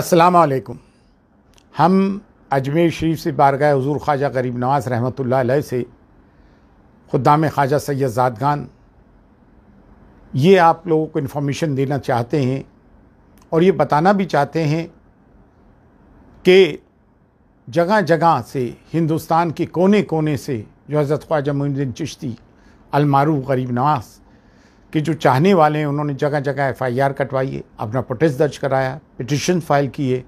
वालेकुम हम अजमेर शरीफ से बारगाह हजूर ख्वाजा गरीब नवाज रहमत ला से खुदाम ख्वाजा सैयद जादगान ये आप लोगों को इन्फॉर्मेशन देना चाहते हैं और ये बताना भी चाहते हैं कि जगह जगह से हिंदुस्तान के कोने कोने से जो हज़रत ख्वाजा मुद्दीन चिश्ती अलमारूफ गरीब नवाज़ कि जो चाहने वाले हैं उन्होंने जगह जगह एफआईआर कटवाई है अपना प्रोटेस्ट दर्ज कराया पिटिशन फाइल किए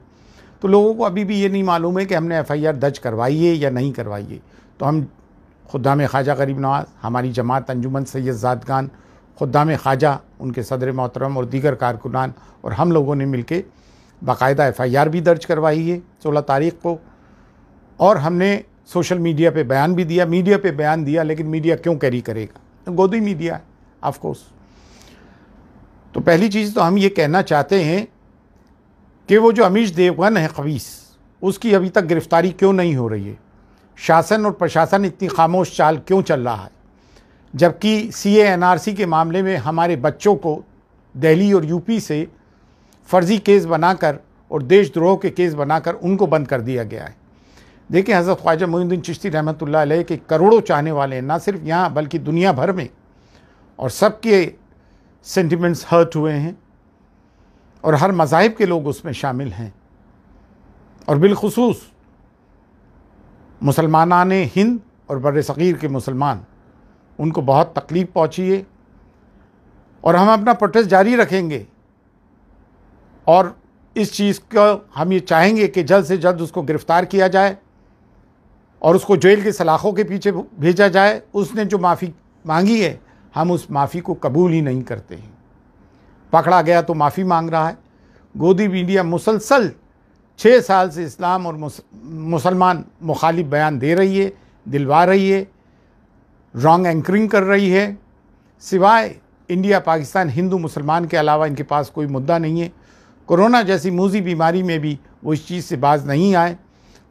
तो लोगों को अभी भी ये नहीं मालूम है कि हमने आर दर्ज करवाई है या नहीं करवाई है तो हम खुदाम ख्वाजा गरीब नवाज हमारी जमात अंजुमन सैयद जाद खान खुदाम ख्वाजा उनके सदर मोहतरम और दीगर कारकुनान और हम लोगों ने मिलकर बाकायदा एफ़ आई आर भी दर्ज करवाई है सोलह तारीख को और हमने सोशल मीडिया पे बयान भी दिया मीडिया पे बयान दिया लेकिन मीडिया क्यों कैरी करेगा तो गोदी मीडिया है ऑफ कोर्स तो पहली चीज़ तो हम ये कहना चाहते हैं कि वो जो अमीश देवगन है खबीस उसकी अभी तक गिरफ्तारी क्यों नहीं हो रही है शासन और प्रशासन इतनी खामोश चाल क्यों चल रहा है जबकि सी सी के मामले में हमारे बच्चों को दिल्ली और यूपी से फर्जी केस बनाकर और देशद्रोह के केस बनाकर उनको बंद कर दिया गया है देखिए हज़रत ख्वाजा मोहिउद्दीन चिश्ती रहमत के करोड़ों चाहने वाले हैं ना सिर्फ यहाँ बल्कि दुनिया भर में और सबके सेंटिमेंट्स हर्ट हुए हैं और हर मजाहब के लोग उसमें शामिल हैं और बिलखसूस मुसलमान हिंद और बरसीर सग़ीर के मुसलमान उनको बहुत तकलीफ़ पहुँची है और हम अपना प्रोटेस्ट जारी रखेंगे और इस चीज़ को हम ये चाहेंगे कि जल्द से जल्द उसको गिरफ़्तार किया जाए और उसको जेल के सलाखों के पीछे भेजा जाए उसने जो माफ़ी मांगी है हम उस माफ़ी को कबूल ही नहीं करते हैं पकड़ा गया तो माफ़ी मांग रहा है गोदी मीडिया मुसलसल छः साल से इस्लाम और मुसलमान मुखालिफ बयान दे रही है दिलवा रही है रॉन्ग एंकरिंग कर रही है सिवाय इंडिया पाकिस्तान हिंदू मुसलमान के अलावा इनके पास कोई मुद्दा नहीं है कोरोना जैसी मूजी बीमारी में भी वो इस चीज़ से बाज नहीं आए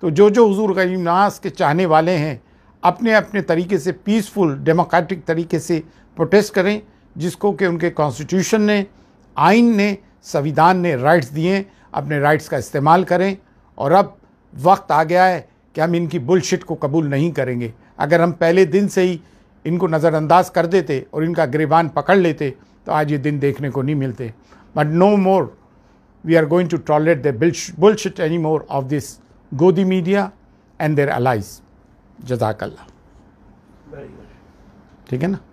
तो जो जो हजूर करीम नवाज के चाहने वाले हैं अपने अपने तरीके से पीसफुल डेमोक्रेटिक तरीके से प्रोटेस्ट करें जिसको कि उनके कॉन्स्टिट्यूशन ने आइन ने संविधान ने राइट्स दिए अपने राइट्स का इस्तेमाल करें और अब वक्त आ गया है कि हम इनकी बुलशिट को कबूल नहीं करेंगे अगर हम पहले दिन से ही इनको नज़रअंदाज कर देते और इनका गिरबान पकड़ लेते तो आज ये दिन देखने को नहीं मिलते but no more we are going to tolerate the bullshit any more of this गोदी मीडिया एंड देर अलाइज़ जजाकल्ला ठीक है ना